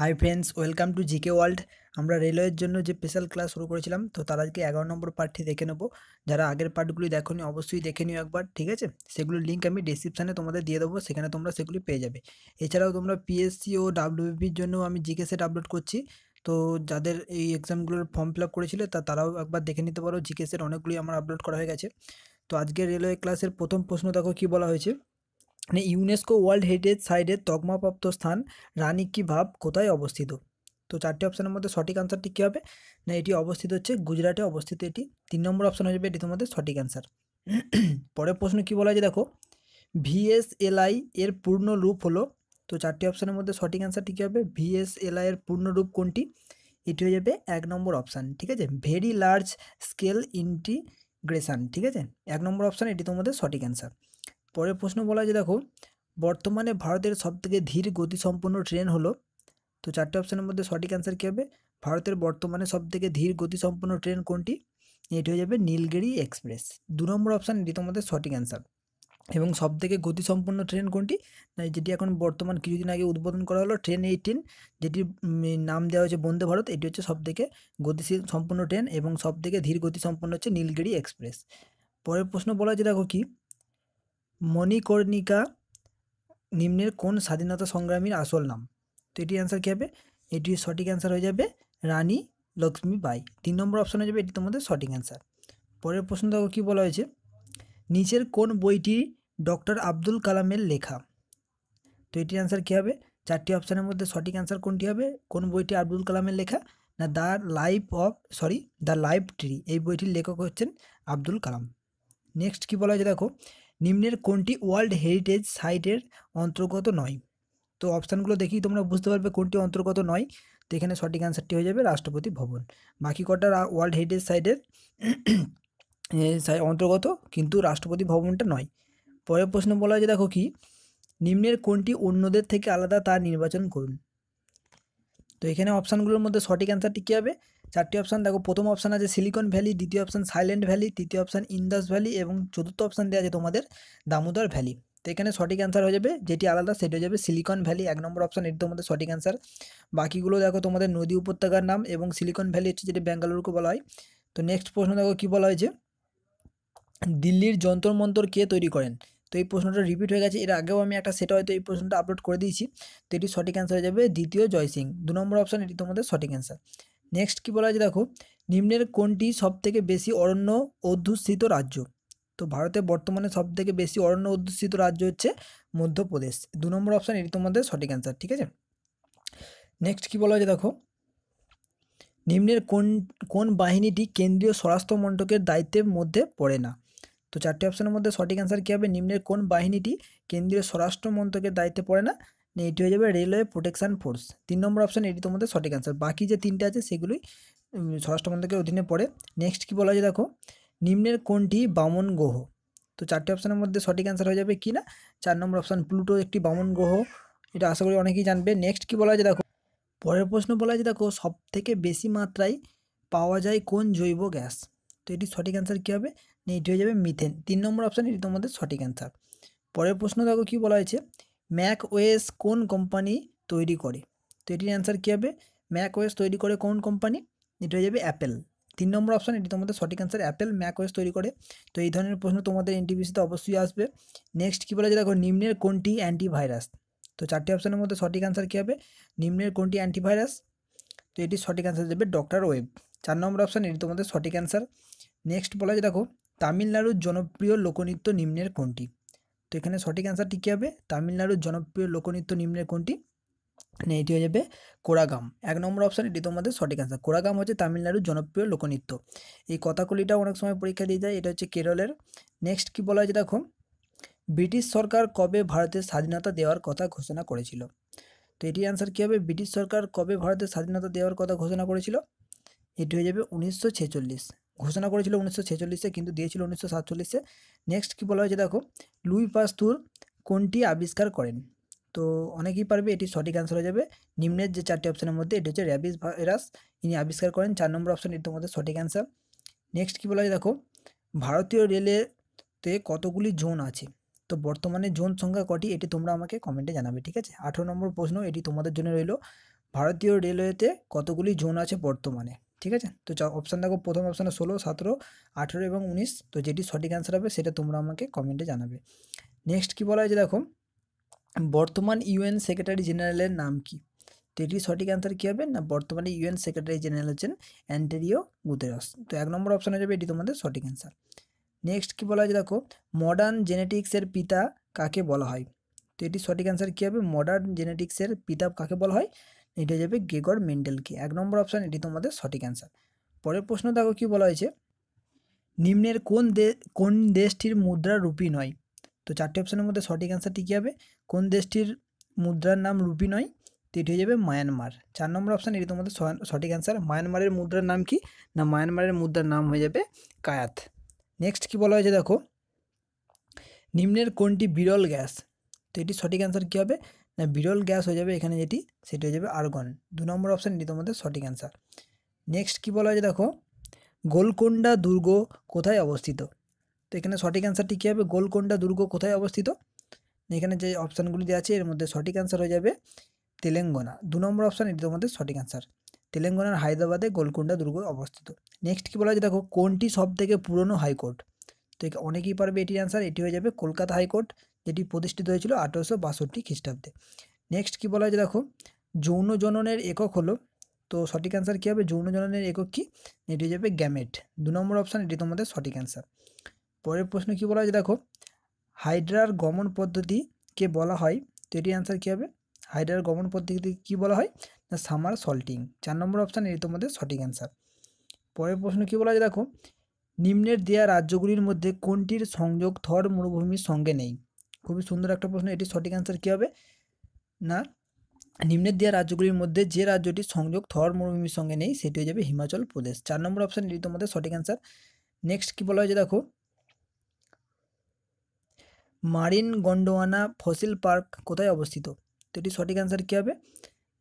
high friends welcome to GK world আমরা রেলওয়ের জন্য যে স্পেশাল ক্লাস শুরু করেছিলাম তো তার আজকে এগারো নম্বর পার্টটি দেখে নেবো যারা আগের পার্টগুলি নি অবশ্যই দেখে নিও একবার ঠিক আছে সেগুলোর লিঙ্ক আমি ডিসক্রিপশানে তোমাদের দিয়ে দেবো সেখানে তোমরা সেগুলি পেয়ে যাবে এছাড়াও তোমরা পিএসসি ও ডাব্লিউবির জন্য আমি জিকে সেট আপলোড করছি তো যাদের এই এক্সামগুলোর ফর্ম ফিল আপ করেছিলে তা তারাও একবার দেখে নিতে পারো জিকে সেট অনেকগুলি আমার আপলোড করা হয়ে গেছে তো আজকে রেলওয়ে ক্লাসের প্রথম প্রশ্ন দেখো কী বলা হয়েছে মানে ইউনেস্কো ওয়ার্ল্ড হেরিটেজ সাইটের তকমাপ্রাপ্ত স্থান রানী কি ভাব কোথায় অবস্থিত তো চারটি অপশানের মধ্যে সঠিক আনসারটি কী হবে না এটি অবস্থিত হচ্ছে গুজরাটে অবস্থিত এটি তিন নম্বর অপশান হয়ে যাবে এটি তোমাদের সঠিক অ্যান্সার পরের প্রশ্ন কি বলা যায় দেখো ভিএসএলআই এর পূর্ণ রূপ হলো তো চারটি অপশানের মধ্যে সঠিক অ্যান্সারটি কী হবে ভিএসএলআই এর পূর্ণ রূপ কোনটি এটি হয়ে যাবে এক নম্বর অপশান ঠিক আছে ভেরি লার্জ স্কেল ইন্টিগ্রেশান ঠিক আছে এক নম্বর অপশান এটি তোমাদের সঠিক অ্যান্সার পরের প্রশ্ন বলা যে দেখো বর্তমানে ভারতের সবথেকে ধীর গতিসম্পন্ন ট্রেন হলো তো চারটে অপশানের মধ্যে সঠিক অ্যান্সার কী হবে ভারতের বর্তমানে সবথেকে ধীর গতিসম্পন্ন ট্রেন কোনটি এটি হয়ে যাবে নীলগিরি এক্সপ্রেস দু নম্বর অপশান এটি তোমাদের সঠিক অ্যান্সার এবং সবথেকে গতিসম্পন্ন ট্রেন কোনটি যেটি এখন বর্তমান কিছুদিন আগে উদ্বোধন করা হলো ট্রেন এইটিন যেটির নাম দেওয়া হয়েছে বন্দে ভারত এটি হচ্ছে সবথেকে গতিশীল সম্পন্ন ট্রেন এবং সবথেকে ধীর গতিসম্পন্ন হচ্ছে নীলগিরি এক্সপ্রেস পরের প্রশ্ন বলা যে দেখো কি মণিকর্ণিকা নিম্নের কোন স্বাধীনতা সংগ্রামীর আসল নাম তো এটির অ্যান্সার কী হবে এটির সঠিক অ্যান্সার হয়ে যাবে রানী লক্ষ্মীবাই তিন নম্বর অপশন হয়ে যাবে এটি তোমাদের সঠিক অ্যান্সার পরের প্রশ্ন দেখো কী বলা হয়েছে নিচের কোন বইটি ডক্টর আব্দুল কালামের লেখা তো এটির অ্যান্সার কী হবে চারটি অপশানের মধ্যে সঠিক অ্যান্সার কোনটি হবে কোন বইটি আব্দুল কালামের লেখা না the life of sorry the life tree এই বইটির লেখক হচ্ছেন আব্দুল কালাম নেক্সট কী বলা হয়েছে দেখো নিম্নের কোনটি ওয়ার্ল্ড হেরিটেজ সাইটের অন্তর্গত নয় তো অপশানগুলো দেখি তোমরা বুঝতে পারবে কোনটি অন্তর্গত নয় তো এখানে সঠিক অ্যান্সারটি হয়ে যাবে রাষ্ট্রপতি ভবন বাকি কটা ওয়ার্ল্ড হেরিটেজ সাইটের অন্তর্গত কিন্তু রাষ্ট্রপতি ভবনটা নয় পরের প্রশ্ন বলা হয়েছে দেখো কি নিম্নের কোনটি অন্যদের থেকে আলাদা তা নির্বাচন করুন তো এখানে অপশানগুলোর মধ্যে সঠিক অ্যান্সারটি কী হবে চারটি অপশান দেখো প্রথম অপশান আছে সিলিকন ভ্যালি দ্বিতীয় অপশান সাইলেন্ট ভ্যালি তৃতীয় অপশান ইন্দাস ভ্যালি এবং চতুর্থ অপশান দেওয়া আছে তোমাদের দামোদর ভ্যালি তো এখানে সঠিক অ্যান্সার হয়ে যাবে যেটি আলাদা সেটি হয়ে যাবে সিলিকন ভ্যালি এক নম্বর অপশান এটি তোমাদের সঠিক অ্যান্সার বাকিগুলো দেখো তোমাদের নদী উপত্যকার নাম এবং সিলিকন ভ্যালি হচ্ছে যেটি ব্যাঙ্গালোরকে বলা হয় তো নেক্সট প্রশ্ন দেখো কী বলা হয়েছে দিল্লির মন্তর কে তৈরি করেন তো এই প্রশ্নটা রিপিট হয়ে গেছে এর আগেও আমি একটা সেটা হয়তো এই প্রশ্নটা আপলোড করে দিয়েছি তো এটি সঠিক অ্যান্সার হয়ে যাবে দ্বিতীয় জয় সিং দু নম্বর অপশান এটি তোমাদের সঠিক অ্যান্সার নেক্সট কি বলা আছে দেখো নিম্নের কোনটি সবথেকে বেশি অরণ্য অধ্যুষিত রাজ্য তো ভারতে বর্তমানে সবথেকে বেশি অরণ্য অধ্যুষিত রাজ্য হচ্ছে মধ্যপ্রদেশ দু নম্বর অপশান এটি তোমাদের সঠিক অ্যান্সার ঠিক আছে নেক্সট কি বলা হয়েছে দেখো নিম্নের কোন কোন বাহিনীটি কেন্দ্রীয় স্বরাষ্ট্র মন্ত্রকের দায়িত্বের মধ্যে পড়ে না তো চারটি অপশানের মধ্যে সঠিক অ্যান্সার কী হবে নিম্নের কোন বাহিনীটি কেন্দ্রীয় স্বরাষ্ট্র মন্ত্রকের দায়িত্বে পড়ে না মানে এটি হয়ে যাবে রেলওয়ে প্রোটেকশান ফোর্স তিন নম্বর অপশান এটি তোমাদের সঠিক অ্যান্সার বাকি যে তিনটে আছে সেগুলোই স্বরাষ্ট্র মন্ত্রকের অধীনে পড়ে নেক্সট কী বলা হয়েছে দেখো নিম্নের কোনটি বামন গ্রহ তো চারটি অপশানের মধ্যে সঠিক অ্যান্সার হয়ে যাবে কি না চার নম্বর অপশান প্লুটো একটি বামন গ্রহ এটা আশা করি অনেকেই জানবে নেক্সট কি বলা আছে দেখো পরের প্রশ্ন বলা আছে দেখো সব থেকে বেশি মাত্রায় পাওয়া যায় কোন জৈব গ্যাস তো এটি সঠিক অ্যান্সার কী হবে এটি হয়ে যাবে মিথেন তিন নম্বর অপশান এটি তোমাদের সঠিক অ্যান্সার পরের প্রশ্ন দেখো কি বলা হয়েছে ম্যাক ওয়েস কোন কোম্পানি তৈরি করে তো এটির অ্যান্সার কী হবে ম্যাক ওয়েস তৈরি করে কোন কোম্পানি এটা হয়ে যাবে অ্যাপেল তিন নম্বর অপশান এটি তোমাদের সঠিক অ্যান্সার অ্যাপেল ম্যাক ওয়েস তৈরি করে তো এই ধরনের প্রশ্ন তোমাদের এনটিপিসিতে অবশ্যই আসবে নেক্সট কী বলা যায় দেখো নিম্নের কোনটি অ্যান্টিভাইরাস তো চারটি অপশানের মধ্যে সঠিক অ্যান্সার কী হবে নিম্নের কোনটি অ্যান্টিভাইরাস তো এটি সঠিক অ্যান্সার দেবে ডক্টর ওয়েব চার নম্বর অপশান এটি তোমাদের সঠিক অ্যান্সার নেক্সট বলা যায় দেখো তামিলনাড়ুর জনপ্রিয় লোকনৃত্য নিম্নের কোনটি তো এখানে সঠিক অ্যান্সারটি কী হবে তামিলনাড়ুর জনপ্রিয় লোকনৃত্য নিম্নের কোনটি না এটি হয়ে যাবে কোরাগাম এক নম্বর অপশান এটি তোমাদের সঠিক অ্যান্সার কোরাগাম হচ্ছে তামিলনাড়ুর জনপ্রিয় লোকনৃত্য এই কথাকলিটা অনেক সময় পরীক্ষা দিয়ে যায় এটা হচ্ছে কেরলের নেক্সট কি বলা হয়েছে দেখো ব্রিটিশ সরকার কবে ভারতের স্বাধীনতা দেওয়ার কথা ঘোষণা করেছিল তো এটির অ্যান্সার কী হবে ব্রিটিশ সরকার কবে ভারতের স্বাধীনতা দেওয়ার কথা ঘোষণা করেছিল এটি হয়ে যাবে উনিশশো ঘোষণা করেছিল উনিশশো ছেচল্লিশে কিন্তু দিয়েছিল উনিশশো সাতচল্লিশে নেক্সট কী বলা হয়েছে দেখো লুই পাস্তুর কোনটি আবিষ্কার করেন তো অনেকেই পারবে এটি সঠিক অ্যান্সার হয়ে যাবে নিম্নের যে চারটি অপশনের মধ্যে এটি হচ্ছে র্যাবিস ভাইরাস ইনি আবিষ্কার করেন চার নম্বর অপশন এটির তোমাদের সঠিক অ্যান্সার নেক্সট কী বলা হয় দেখো ভারতীয় রেলেতে কতগুলি জোন আছে তো বর্তমানে জোন সংখ্যা কটি এটি তোমরা আমাকে কমেন্টে জানাবে ঠিক আছে আঠেরো নম্বর প্রশ্ন এটি তোমাদের জন্য রইলো ভারতীয় রেলওয়েতে কতগুলি জোন আছে বর্তমানে ঠিক আছে তো অপশান দেখো প্রথম অপশানে ষোলো সতেরো আঠেরো এবং উনিশ তো যেটি সঠিক অ্যান্সার হবে সেটা তোমরা আমাকে কমেন্টে জানাবে নেক্সট কি বলা হয়েছে দেখো বর্তমান ইউএন সেক্রেটারি জেনারেলের নাম কি তো এটির সঠিক অ্যান্সার কী হবে না বর্তমানে ইউএন সেক্রেটারি জেনারেল হচ্ছেন অ্যান্টেরিও গুতেরস তো এক নম্বর অপশান হয়ে যাবে এটি তোমাদের সঠিক অ্যান্সার নেক্সট কী বলা হয়েছে দেখো মডার্ন জেনেটিক্সের পিতা কাকে বলা হয় তো এটির সঠিক অ্যান্সার কী হবে মডার্ন জেনেটিক্সের পিতা কাকে বলা হয় এটা যাবে গেগর মেন্ডেলকে এক নম্বর অপশান এটি তোমাদের সঠিক অ্যান্সার পরের প্রশ্ন দেখো কি বলা হয়েছে নিম্নের কোন দে কোন দেশটির মুদ্রা রুপি নয় তো চারটি অপশানের মধ্যে সঠিক অ্যান্সারটি কী হবে কোন দেশটির মুদ্রার নাম রুপি নয় তো এটি হয়ে যাবে মায়ানমার চার নম্বর অপশান এটি তোমাদের সঠিক অ্যান্সার মায়ানমারের মুদ্রার নাম কি না মায়ানমারের মুদ্রার নাম হয়ে যাবে কায়াত নেক্সট কি বলা হয়েছে দেখো নিম্নের কোনটি বিরল গ্যাস তো এটি সঠিক অ্যান্সার কী হবে না বিরল গ্যাস হয়ে যাবে এখানে যেটি সেটি হয়ে যাবে আর্গন দু নম্বর অপশান এটি তোমাদের সঠিক অ্যান্সার নেক্সট কী বলা হয়েছে দেখো গোলকোন্ডা দুর্গ কোথায় অবস্থিত তো এখানে সঠিক অ্যান্সারটি কী হবে গোলকোন্ডা দুর্গ কোথায় অবস্থিত এখানে যে অপশানগুলি দেওয়া আছে এর মধ্যে সঠিক অ্যান্সার হয়ে যাবে তেলেঙ্গানা দু নম্বর অপশান এটি তোমাদের সঠিক অ্যান্সার তেলেঙ্গানার হায়দ্রাবাদে গোলকোন্ডা দুর্গ অবস্থিত নেক্সট কী বলা হয়েছে দেখো কোনটি সবথেকে পুরনো হাইকোর্ট তো অনেকেই পারবে এটির অ্যান্সার এটি হয়ে যাবে কলকাতা হাইকোর্ট যেটি প্রতিষ্ঠিত হয়েছিল আঠেরোশো বাষট্টি খ্রিস্টাব্দে নেক্সট কি বলা হয়েছে দেখো যৌন জননের একক হলো তো সঠিক অ্যান্সার কী হবে যৌন জননের একক কী এটি হয়ে যাবে গ্যামেট দু নম্বর অপশান এটি তোমাদের সঠিক অ্যান্সার পরের প্রশ্ন কী বলা হয়েছে দেখো হাইড্রার গমন পদ্ধতিকে বলা হয় তো এটি অ্যান্সার কী হবে হাইড্রার গমন পদ্ধতিতে কী বলা হয় না সামার সল্টিং চার নম্বর অপশান এটি তোমাদের সঠিক অ্যান্সার পরের প্রশ্ন কী বলা হয়েছে দেখো নিম্নের দেয়া রাজ্যগুলির মধ্যে কোনটির সংযোগ থর মরুভূমির সঙ্গে নেই খুবই সুন্দর একটা প্রশ্ন এটি সঠিক অ্যান্সার কী হবে না নিম্নের দেওয়া রাজ্যগুলির মধ্যে যে রাজ্যটি সংযোগ থর মরুভূমির সঙ্গে নেই সেটি হয়ে যাবে হিমাচল প্রদেশ চার নম্বর অপশান এটি তোমাদের সঠিক অ্যান্সার নেক্সট কী বলা হয়েছে দেখো মারিন গন্ডোয়ানা ফসিল পার্ক কোথায় অবস্থিত তো এটি সঠিক অ্যান্সার কী হবে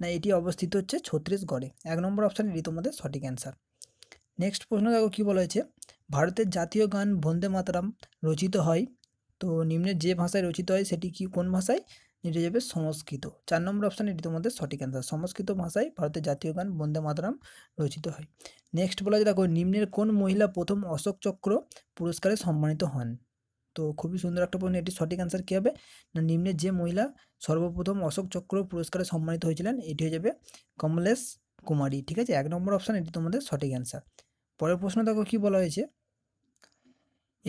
না এটি অবস্থিত হচ্ছে ছত্রিশগড়ে এক নম্বর অপশান এটি তোমাদের সঠিক অ্যান্সার নেক্সট প্রশ্ন দেখো কী বলা হয়েছে ভারতের জাতীয় গান বন্দে মাতারাম রচিত হয় তো নিম্নে যে ভাষায় রচিত হয় সেটি কি কোন ভাষায় এটি যাবে সংস্কৃত চার নম্বর অপশান এটি তোমাদের সঠিক অ্যান্সার সংস্কৃত ভাষায় ভারতের জাতীয় গান বন্দে মাতরাম রচিত হয় নেক্সট বলা যায় দেখো নিম্নের কোন মহিলা প্রথম অশোক চক্র পুরস্কারে সম্মানিত হন তো খুবই সুন্দর একটা প্রশ্ন এটি সঠিক অ্যান্সার কী হবে না নিম্নের যে মহিলা সর্বপ্রথম অশোক চক্র পুরস্কারে সম্মানিত হয়েছিলেন এটি হয়ে যাবে কমলেশ কুমারী ঠিক আছে এক নম্বর অপশান এটি তোমাদের সঠিক অ্যান্সার পরের প্রশ্ন দেখো কী বলা হয়েছে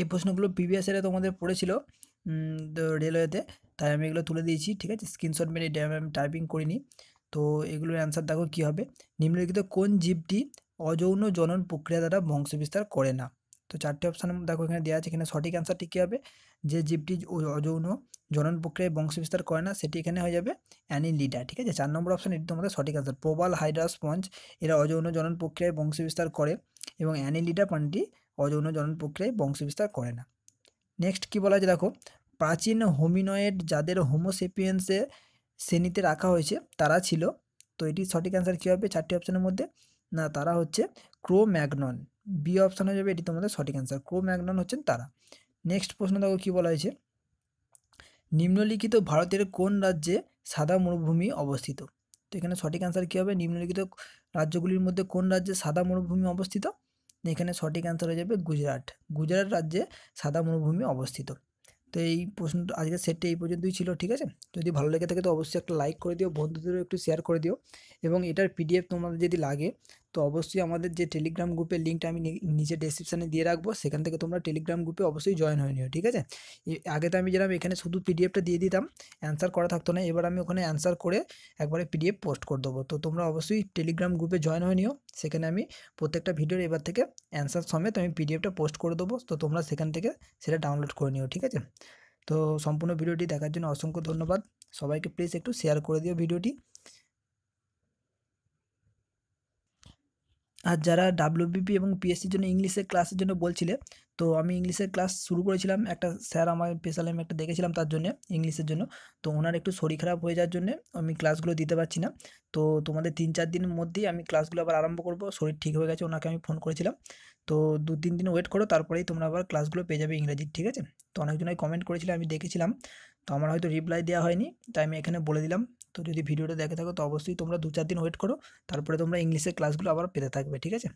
এই প্রশ্নগুলো প্রিভিয়াস ইয়ারে তোমাদের পড়েছিল রেলওয়েতে তাই আমি এগুলো তুলে দিয়েছি ঠিক আছে স্ক্রিনশট মেরে আমি টাইপিং করিনি তো এগুলোর অ্যান্সার দেখো কী হবে নিম্নলিখিত কোন জীবটি অযৌন জনন প্রক্রিয়া দ্বারা বংশবিস্তার করে না তো চারটি অপশান দেখো এখানে দেওয়া আছে এখানে সঠিক অ্যান্সারটি কী হবে যে জীবটি অযৌন জনন প্রক্রিয়ায় বংশবিস্তার করে না সেটি এখানে হয়ে যাবে অ্যানিলিডা ঠিক আছে চার নম্বর অপশান এটি তোমাদের সঠিক অ্যান্সার প্রবাল হাইড্রাস্পঞ্জ এরা অযৌন জনন প্রক্রিয়ায় বংশবিস্তার করে এবং অ্যানিলিডা প্রাণীটি অযৌন জনন প্রক্রিয়ায় বংশবিস্তার করে না নেক্সট কি বলা হয়েছে দেখো প্রাচীন হোমিনয়েড যাদের হোমোসেপিয়েন্সে শ্রেণীতে রাখা হয়েছে তারা ছিল তো এটি সঠিক অ্যান্সার কী হবে চারটি অপশানের মধ্যে না তারা হচ্ছে ক্রো ম্যাগনন বি অপশান হয়ে যাবে এটি তোমাদের সঠিক অ্যান্সার ক্রো ম্যাগনন হচ্ছেন তারা নেক্সট প্রশ্ন দেখো কী বলা হয়েছে নিম্নলিখিত ভারতের কোন রাজ্যে সাদা মরুভূমি অবস্থিত তো এখানে সঠিক অ্যান্সার কী হবে নিম্নলিখিত রাজ্যগুলির মধ্যে কোন রাজ্যে সাদা মরুভূমি অবস্থিত এখানে সঠিক অ্যান্সার হয়ে যাবে গুজরাট গুজরাট রাজ্যে সাদা মরুভূমি অবস্থিত তো এই প্রশ্নটা আজকের সেটটি এই পর্যন্তই ছিল ঠিক আছে যদি ভালো লেগে থাকে তো অবশ্যই একটা লাইক করে দিও বন্ধুদেরও একটু শেয়ার করে দিও এবং এটার পিডিএফ তোমাদের যদি লাগে তো অবশ্যই আমাদের যে টেলিগ্রাম গ্রুপের লিঙ্কটা আমি নিচে ডেসক্রিপশানে দিয়ে রাখবো সেখান থেকে তোমরা টেলিগ্রাম গ্রুপে অবশ্যই জয়েন হয়ে নিও ঠিক আছে আগে তো আমি যেরকম এখানে শুধু পিডিএফটা দিয়ে দিতাম অ্যান্সার করা থাকতো না এবার আমি ওখানে অ্যান্সার করে একবারে পিডিএফ পোস্ট করে দেবো তো তোমরা অবশ্যই টেলিগ্রাম গ্রুপে জয়েন হয়ে নিও সেখানে আমি প্রত্যেকটা ভিডিওর এবার থেকে অ্যান্সার সমেত আমি পিডিএফটা পোস্ট করে দেবো তো তোমরা সেখান থেকে সেটা ডাউনলোড করে নিও ঠিক আছে তো সম্পূর্ণ ভিডিওটি দেখার জন্য অসংখ্য ধন্যবাদ সবাইকে প্লিজ একটু শেয়ার করে দিও ভিডিওটি আর যারা ডাব্লিউবিপি এবং পিএসসির জন্য ইংলিশের ক্লাসের জন্য বলছিলে তো আমি ইংলিশের ক্লাস শুরু করেছিলাম একটা স্যার আমার স্পেশাল আমি একটা দেখেছিলাম তার জন্য ইংলিশের জন্য তো ওনার একটু শরীর খারাপ হয়ে যাওয়ার জন্য আমি ক্লাসগুলো দিতে পারছি না তো তোমাদের তিন চার দিনের মধ্যেই আমি ক্লাসগুলো আবার আরম্ভ করব শরীর ঠিক হয়ে গেছে ওনাকে আমি ফোন করেছিলাম তো দু তিন দিন ওয়েট করো তারপরেই তোমরা আবার ক্লাসগুলো পেয়ে যাবে ইংরাজির ঠিক আছে তো অনেকজনাই কমেন্ট করেছিলে আমি দেখেছিলাম তো আমার হয়তো রিপ্লাই দেওয়া হয়নি তাই আমি এখানে বলে দিলাম তো যদি ভিডিওটা দেখে থাকো তো অবশ্যই তোমরা দু চার দিন ওয়েট করো তারপরে তোমরা ইংলিশের ক্লাসগুলো আবার পেতে থাকবে ঠিক আছে